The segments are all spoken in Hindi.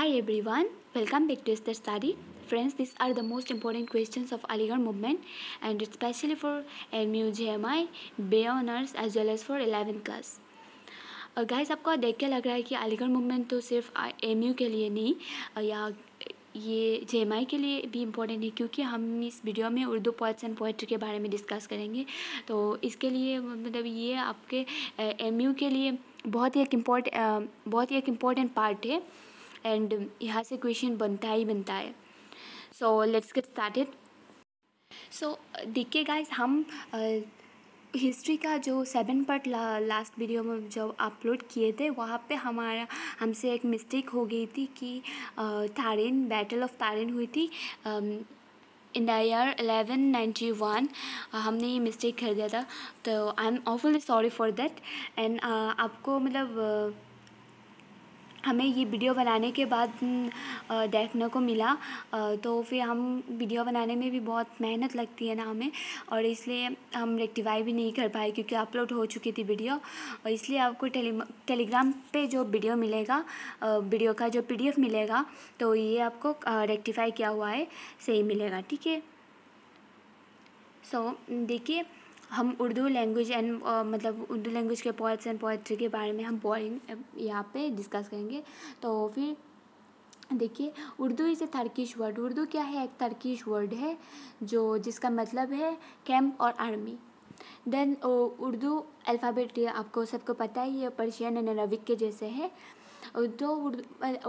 Hi everyone, welcome back to Esther Study. Friends, these are the most important questions of Aligarh movement and especially for LMU, JMI, Bay Honors as well as for 11th class. Guys आपको देख के लग रहा है कि अलीगढ़ मूवमेंट तो सिर्फ एम के लिए नहीं या ये जे के लिए भी इम्पोर्टेंट है क्योंकि हम इस वीडियो में उर्दू पोइट्स एंड पोइट्री के बारे में डिस्कस करेंगे तो इसके लिए मतलब ये आपके एम के लिए बहुत ही एक इम्पोर्ट बहुत ही एक इम्पोर्टेंट पार्ट है एंड um, यहाँ से क्वेश्चन बनता ही बनता है so let's get started so देखिए गाइस हम हिस्ट्री का जो सेवन पार्ट ला, लास्ट वीडियो में जो अपलोड किए थे वहाँ पे हमारा हमसे एक मिस्टेक हो गई थी कि तारिन बैटल ऑफ तारिन हुई थी in the year eleven ninety one हमने ये मिस्टेक कर दिया था तो I am awfully sorry for that and आपको मतलब हमें ये वीडियो बनाने के बाद देखने को मिला तो फिर हम वीडियो बनाने में भी बहुत मेहनत लगती है ना हमें और इसलिए हम रेक्टिफाई भी नहीं कर पाए क्योंकि अपलोड हो चुकी थी वीडियो और इसलिए आपको टेली टेलीग्राम पे जो वीडियो मिलेगा वीडियो का जो पीडीएफ मिलेगा तो ये आपको रेक्टिफाई किया हुआ है सही मिलेगा ठीक है सो देखिए हम उर्दू लैंग्वेज एंड मतलब उर्दू लैंग्वेज के पोइट्स एंड पोइट्री के बारे में हम बोरिंग यहाँ पे डिस्कस करेंगे तो फिर देखिए Urdu is a Turkish word Urdu क्या है एक तर्किश वर्ड है जो जिसका मतलब है कैंप और आर्मी देन उर्दू अल्फ़ाबेट आपको सबको पता ही है पर्शियन एंड अरबिक के जैसे है तो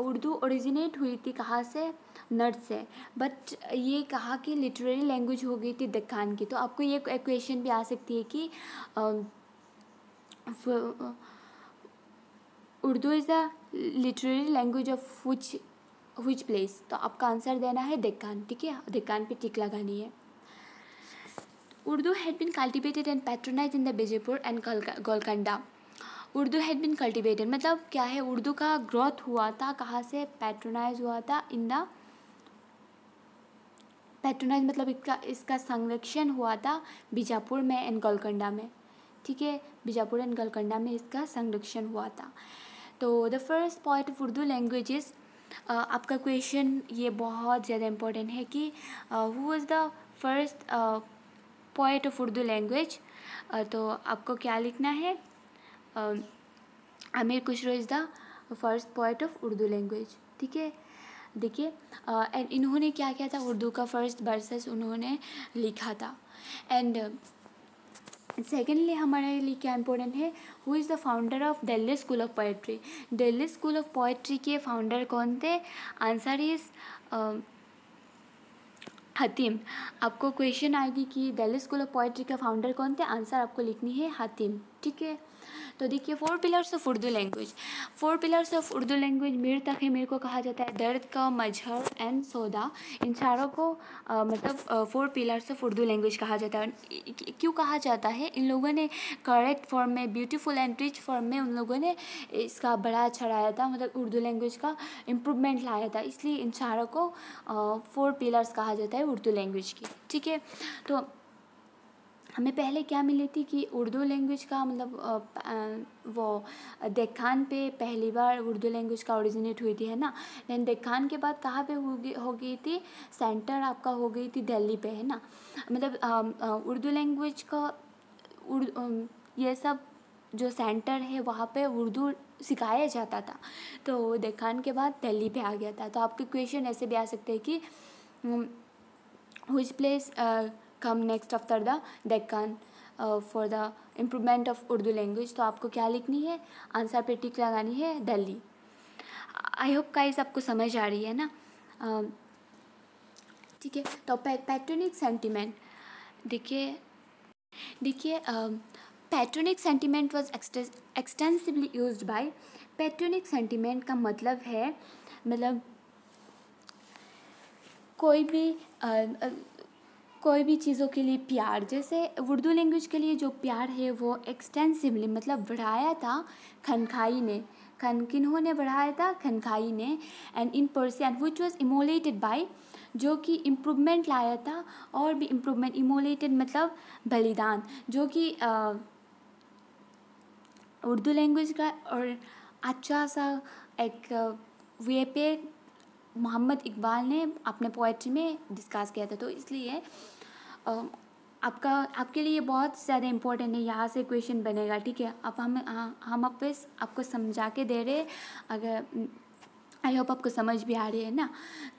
उर्दू ओरिजिनेट हुई थी कहाँ से नर्थ से बट ये कहाँ की लिटरेरी लैंग्वेज हो गई थी दक्खान की तो आपको ये क्वेश्चन भी आ सकती है कि Urdu is the literary language of which which place तो आपका आंसर देना है दक्कान ठीक है दक्कान पे टिक लगानी है Urdu had been cultivated and patronized in the Bijapur and Golconda Urdu had been cultivated मतलब क्या है उर्दू का ग्रोथ हुआ था कहाँ से पैट्रोनाइज हुआ था इन द पैट्रोनाइज मतलब इसका इसका संरक्षण हुआ था बीजापुर में एंड गोलकंडा में ठीक है बीजापुर एंड गोलकंडा में इसका संरक्षण हुआ था तो the first point of Urdu language is आपका क्वेश्चन ये बहुत ज़्यादा इम्पोर्टेंट है कि who is the first point of Urdu language तो आपको क्या लिखना है Amir Khusro is the first poet of Urdu language ठीक है देखिए एंड इन्होंने क्या किया था उर्दू का फर्स्ट वर्सेस उन्होंने लिखा था एंड सेकेंडली हमारे लिए क्या इम्पोर्टेंट है who is the founder of Delhi school of poetry Delhi school of poetry के फाउंडर कौन थे आंसर इज़ हतीम आपको क्वेश्चन आएगी कि दिल्ली स्कूल ऑफ पोइट्री का फाउंडर कौन थे आंसर आपको लिखनी है हतीम ठीक है तो देखिए four pillars of Urdu language four pillars of Urdu language Mir तक है मेरे को कहा जाता है दर्द का मजहर एंड सौदा इन चारों को आ, मतलब four pillars of Urdu language कहा जाता है क्यों कहा जाता है इन लोगों ने करेक्ट फॉर्म में ब्यूटीफुल एंड रिच फॉर्म में उन लोगों ने इसका बड़ा चढ़ाया था मतलब उर्दू लैंग्वेज का इम्प्रूवमेंट लाया था इसलिए इन चारों को फोर पिलर्स कहा जाता है उर्दू लैंग्वेज की ठीक है तो हमें पहले क्या मिली थी कि उर्दू लैंग्वेज का मतलब वो देखान पे पहली बार उर्दू लैंग्वेज का ओरिजिनेट हुई थी है ना लेकिन देखान के बाद कहाँ पे हो गई थी सेंटर आपका हो गई थी दिल्ली पे है ना मतलब उर्दू लैंग्वेज का उर्द ये सब जो सेंटर है वहाँ पे उर्दू सिखाया जाता था तो देखान के बाद दिल्ली पे आ गया था तो आपके क्वेश्चन ऐसे भी आ सकते हैं कि whose place come next after the Deccan for the improvement of Urdu language तो आपको क्या लिखनी है आंसर पे टिक लगानी है दिल्ली आई होप गाइस आपको समझ आ रही है ना um, ठीक है तो पैट्रोनिक सेंटिमेंट देखिए देखिए patriotic sentiment was extensively use by patriotic sentiment का मतलब है मतलब कोई भी uh, uh, कोई भी चीज़ों के लिए प्यार जैसे उर्दू लैंग्वेज के लिए जो प्यार है वो एक्सटेंसिवली मतलब बढ़ाया था खनखाई ने खन किन्होंने बढ़ाया था खनखाई ने and in Persian which was emulated by जो कि इम्प्रूवमेंट लाया था और भी इम्प्रूवमेंट इमोलेटेड मतलब बलिदान जो कि उर्दू लैंग्वेज का और अच्छा सा एक वे पे मोहम्मद इकबाल ने अपने पोइट्री में डिस्कस किया था तो इसलिए आपका आपके लिए बहुत ज़्यादा इम्पोर्टेंट है यहाँ से क्वेश्चन बनेगा ठीक है अब हम हम आप आपको समझा के दे रहे अगर आई होप आपको समझ भी आ रही है ना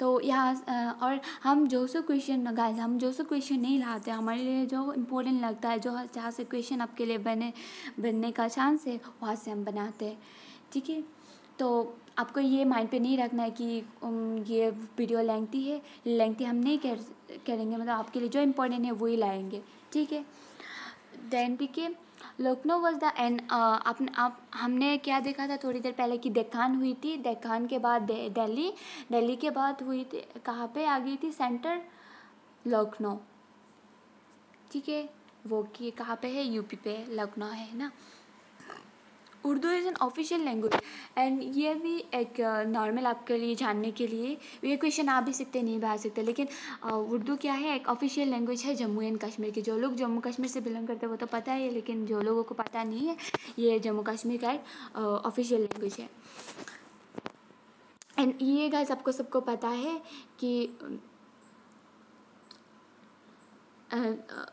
तो यहाँ और हम जो सो क्वेश्चन गाइस हम जो सो क्वेश्चन नहीं लाते हमारे लिए जो इम्पोर्टेंट लगता है जो जहाँ से क्वेश्चन आपके लिए बने बनने का चांस है वहाँ से हम बनाते हैं ठीक है तो आपको ये माइंड पे नहीं रखना है कि ये वीडियो लेंथी है लेंथी हम नहीं कर करेंगे मतलब आपके लिए जो इम्पोर्टेंट है वही लाएंगे ठीक है देन देखिए लखनऊ वॉज द एंड आप हमने क्या देखा था थोड़ी देर पहले कि देखान हुई थी देखान के बाद दे, दिल्ली दिल्ली के बाद हुई थी कहाँ पे आ गई थी सेंटर लखनऊ ठीक है वो कि कहाँ पे है यूपी पे लखनऊ है ना Urdu is an official language and ये भी एक नॉर्मल आपके लिए जानने के लिए ये क्वेश्चन आप भी सकते नहीं भी आ सकते लेकिन उर्दू क्या है एक ऑफिशियल लैंग्वेज है जम्मू एंड कश्मीर की जो लोग जम्मू कश्मीर से बिलोंग करते हैं वो तो पता ही है लेकिन जो लोगों को पता नहीं है ये जम्मू कश्मीर का एक ऑफिशियल लैंग्वेज है एंड ये गाय सबको सबको पता है कि uh, uh,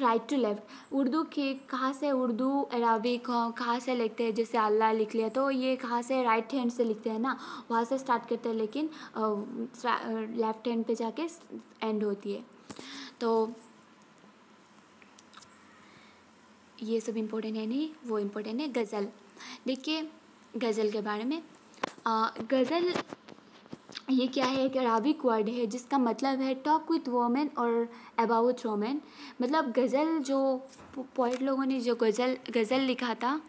right to left Urdu के कहाँ से उर्दू अरबिक कहाँ से लिखते हैं जैसे अल्लाह लिख लिया तो ये कहाँ से राइट हैंड से लिखते हैं ना वहाँ से स्टार्ट करते हैं लेकिन लेफ़्ट हैंड पे जाके एंड होती है तो ये सब इम्पोर्टेंट है नहीं वो इम्पोर्टेंट है गज़ल देखिए गज़ल के बारे में गज़ल ये क्या है एक अरबिक वर्ड है जिसका मतलब है टॉक विथ वोमेन और अबाउट वोमेन मतलब गज़ल जो पोइट लोगों ने जो गज़ल गज़ल लिखा था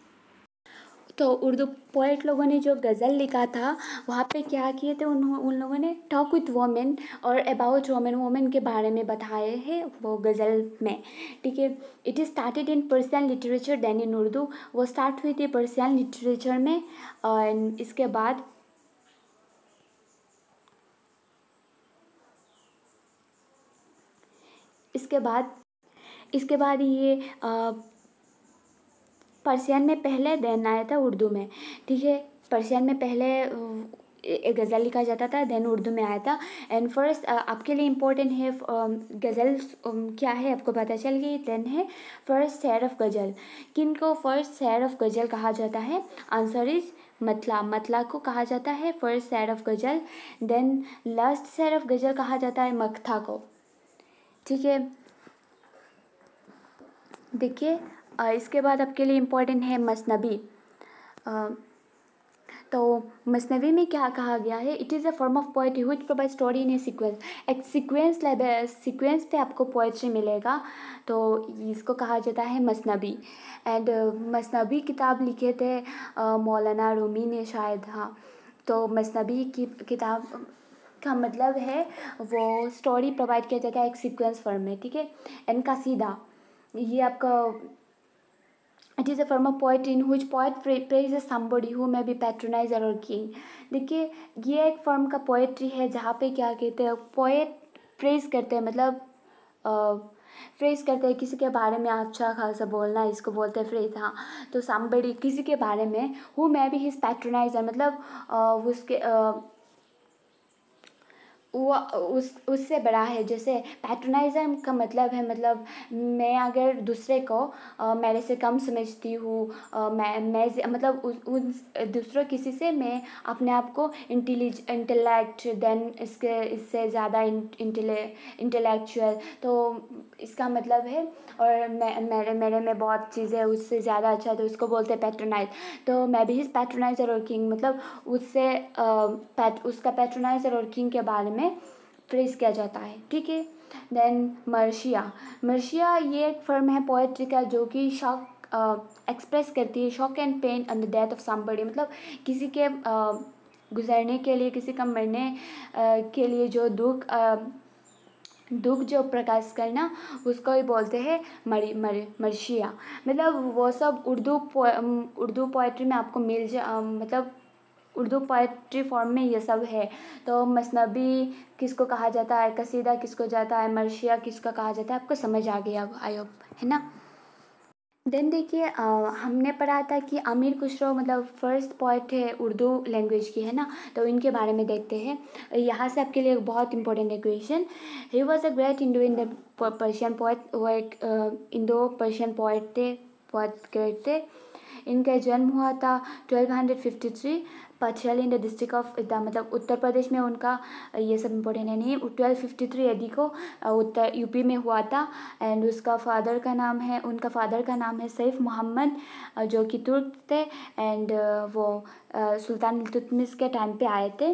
तो उर्दू पोइट लोगों ने जो गज़ल लिखा था वहाँ पे क्या किए थे उन उन लोगों ने टॉक विथ वोमेन और अबाउट वोमेन वोमेन के बारे में बताए हैं वो गज़ल में ठीक है it is started in Persian literature then in Urdu वो स्टार्ट हुई थी पर्सियन लिटरेचर में और इसके बाद इसके बाद इसके बाद ये पर्शियन में पहले देन आया था उर्दू में ठीक है पर्शियन में पहले एक गज़ल लिखा जाता था देन उर्दू में आया था एंड फर्स्ट आपके लिए इम्पोर्टेंट है गज़ल क्या है आपको पता चल गई देन है फर्स्ट सैर ऑफ गज़ल किन को फर्स्ट सैर ऑफ गज़ल कहा जाता है आंसर इज मतला मतला को कहा जाता है first sher of ghazal then last sher of ghazal कहा जाता है मक्था को ठीक है देखिए इसके बाद आपके लिए इम्पोर्टेंट है मसनबी तो मसनवी में क्या कहा गया है it is a form of poetry हुई provide story in a sequence एक सीक्वेंस लाइब सीक्वेंस पे आपको पोएट्री मिलेगा तो इसको कहा जाता है मसनबी एंड मसनबी किताब लिखे थे मौलाना रूमी ने शायद हाँ तो मसनबी की किताब का मतलब है वो स्टोरी प्रोवाइड किया जाता है एक सीक्वेंस फॉर्म में ठीक है एन का सीधा ये आपका it is a form of poet in which poet praise somebody who may be patroniser और किंग देखिए ये एक फॉर्म का पोइट्री है जहाँ पे क्या कहते हैं पोइट प्रेज करते हैं मतलब फ्रेज करते हैं किसी के बारे में अच्छा खासा बोलना इसको बोलते हैं फ्रेज हाँ तो समबड़ी किसी के बारे में हु मैं बी हिज पैट्रोनाइजर मतलब आ, उसके आ, वो उस उससे बड़ा है जैसे पैट्रोनाइज़म का मतलब है मतलब मैं अगर दूसरे को मेरे से कम समझती हूँ मैं मैं मतलब उन दूसरों किसी से मैं अपने आप को इंटेलिज इंटेलेक्ट देन इसके इससे ज़्यादा इंटेलेक्चुअल तो इसका मतलब है और मैं मेरे मेरे में बहुत चीज़ें उससे ज़्यादा अच्छा तो उसको बोलते हैं पैट्रोनाइज तो मैं भी पैट्रोनाइजर और किंग मतलब उससे पैट, उसका पैट्रोनाइजर और किंग के बारे में में फ्रेज किया जाता है ठीक है देन मर्शिया मर्शिया ये एक फर्म है पोएट्री का जो कि शॉक एक्सप्रेस करती है shock and pain on the death of somebody मतलब किसी के गुजरने के लिए किसी का मरने के लिए जो दुख दुख जो प्रकाश करना उसको ही बोलते हैं मरी मर मर्शिया मतलब वो सब उर्दू पो, उर्दू पोइट्री में आपको मिल जा मतलब उर्दू पोइट्री फॉर्म में ये सब है तो मसनबी किसको कहा जाता है कसीदा किसको जाता है मर्शिया किसको कहा जाता है आपको समझ आ गया आई होप है ना देन देखिए हमने पढ़ा था कि आमिर खुशरो मतलब फर्स्ट पॉइंट है उर्दू लैंग्वेज की है ना तो इनके बारे में देखते हैं यहाँ से आपके लिए बहुत इंपॉर्टेंट है question he was a great Indo इंड पर्शियन पोइट वो एक इंडो पर्शियन पोइट थे बहुत ग्रेट थे इनका जन्म हुआ था 1253 hundred in the district of मतलब उत्तर प्रदेश में उनका ये सब इम्पोर्टेंट है नहीं ट्वेल्व फिफ्टी थ्री को उत्तर यूपी में हुआ था एंड उसका फादर का नाम है उनका फादर का नाम है सैफ मोहम्मद जो कि तुर्क थे एंड वो सुल्तान तुतमिस के टाइम पे आए थे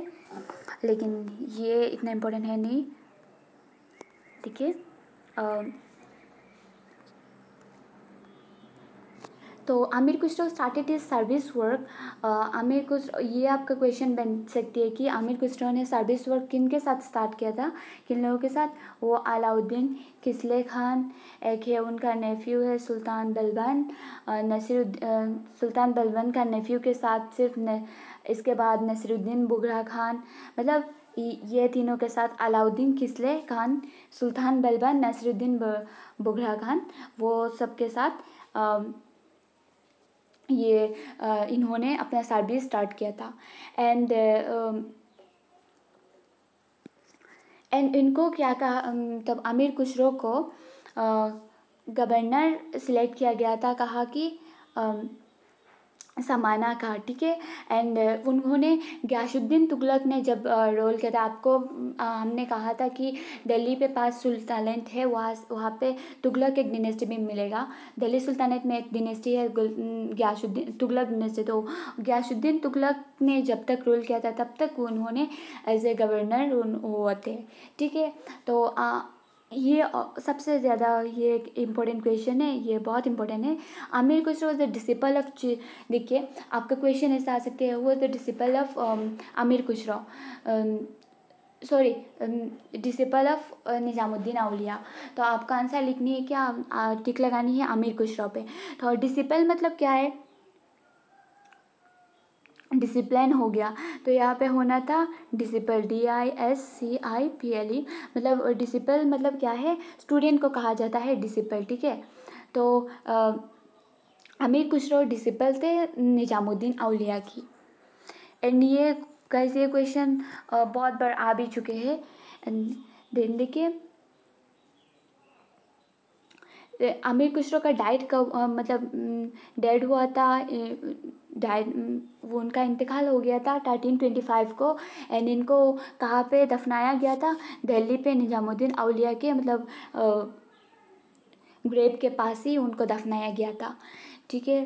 लेकिन ये इतना इम्पोर्टेंट है नहीं ठीक है तो Amir Khusro started his service work Amir Khusro ये आपका क्वेश्चन बन सकती है कि आमिर खुसरो ने सर्विस वर्क किन के साथ स्टार्ट किया था किन लोगों के साथ वो अलाउद्दीन किसले खान एक है उनका नेफ्यू है सुल्तान बलबन नसीरुद्दीन सुल्तान बलबन का नेफ्यू के साथ सिर्फ ने इसके बाद नसीरुद्दीन बुगरा खान मतलब ये तीनों के साथ अलाउद्दीन किसले खान सुल्तान बलबन नसरुद्दीन बुगरा खान वो सबके साथ ये इन्होंने अपना सर्विस स्टार्ट किया था एंड एंड इनको क्या कहा तब आमिर खुशरो को गवर्नर सिलेक्ट किया गया था कहा कि समाना का ठीक है एंड uh, उन्होंने ग्यासुद्दीन तुगलक ने जब रोल uh, किया था आपको uh, हमने कहा था कि दिल्ली पे पास सुल्तानेट है वहाँ वहाँ पे तुगलक एक डिनेस्टी भी मिलेगा दिल्ली सुल्तानेट में एक डिनेस्टी है ग्यासुद्दीन तुगलक डिनेस्टी तो ग्यासुद्दीन तुगलक ने जब तक रोल किया था तब तक उन्होंने एज ए गवर्नर हुआ थे ठीक है तो आ, ये सबसे ज़्यादा ये एक इम्पोर्टेंट क्वेश्चन है ये बहुत इंपॉर्टेंट है Amir Khusro is the disciple of देखिए आपका क्वेश्चन ऐसा आ सकते हैं वो the disciple of Amir Khusro sorry disciple of Nizamuddin Auliya तो आपका आंसर लिखनी है क्या टिक लगानी है आमिर खुसरो पे तो डिसिपल मतलब क्या है डिसिप्लिन हो गया तो यहाँ पे होना था disciple D I S C I P L E मतलब डिसिपल मतलब क्या है स्टूडेंट को कहा जाता है डिसिपल ठीक है तो आ, अमीर खुशरो डिसिपल थे निजामुद्दीन अलिया की एंड ये कैसे क्वेश्चन बहुत बार आ भी चुके हैं देन देखिए अमीर खुशरो का डाइट कब मतलब डेड हुआ था डाय वो उनका इंतकाल हो गया था थर्टीन ट्वेंटी फाइव को एंड इनको कहाँ पे दफनाया गया था दिल्ली पे निज़ामुद्दीन अलिया के मतलब ग्रेव के पास ही उनको दफनाया गया था ठीक है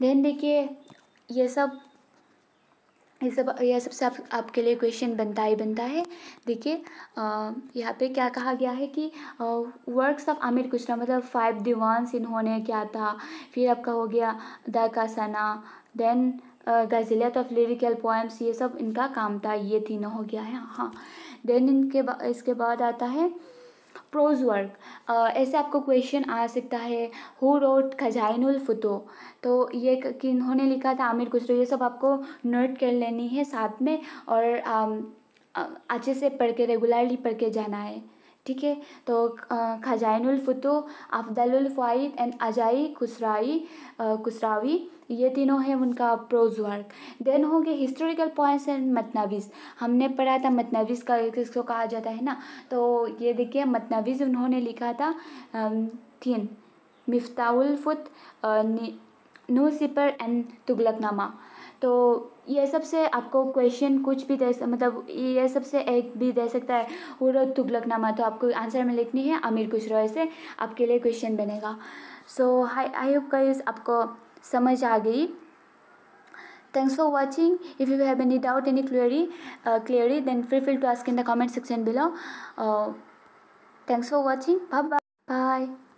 देन देखिए ये सब ये सब यह सबसे आप आपके लिए क्वेश्चन बनता ही बनता है देखिए यहाँ पे क्या कहा गया है कि वर्क्स ऑफ आमिर खुसरा मतलब फाइव दीवान इन्होंने क्या था फिर आपका हो गया द का सना देन गजलियत ऑफ लिरिकल पोएम्स ये सब इनका काम था ये तीनों हो गया है हाँ देन इनके बा, इसके बाद आता है प्रोज वर्क uh, ऐसे आपको क्वेश्चन आ सकता है हु रोट खजाइनुल फुतो तो ये कि उन्होंने लिखा था आमिर खुसरो ये सब आपको नोट कर लेनी है साथ में और um, अच्छे से पढ़ के रेगुलरली पढ़ के जाना है ठीक है तो खजाइनुल फुतू अफदलुल फ़ाइद एंड अजाई खुसराई खुसरावी ये तीनों हैं उनका प्रोज वर्क देन हो गए हिस्टोरिकल पॉइंट्स एंड मतनवीस हमने पढ़ा था मतनवीस का किसको कहा जाता है ना तो ये देखिए मतनवीस उन्होंने लिखा था तीन मिफ्ताउल फुत सिपर एंड तुगलकनामा तो ये से आपको क्वेश्चन कुछ भी दे मतलब ये से एक भी दे सकता है उर्द तुगलक नामा तो आपको आंसर में लिखनी है अमीर खुशरोय से आपके लिए क्वेश्चन बनेगा सो हाई आई होप कई आपको समझ आ गई thanks for watching if you have any doubt any clearly clearly then free feel to ask in the comment section below thanks for watching bye bye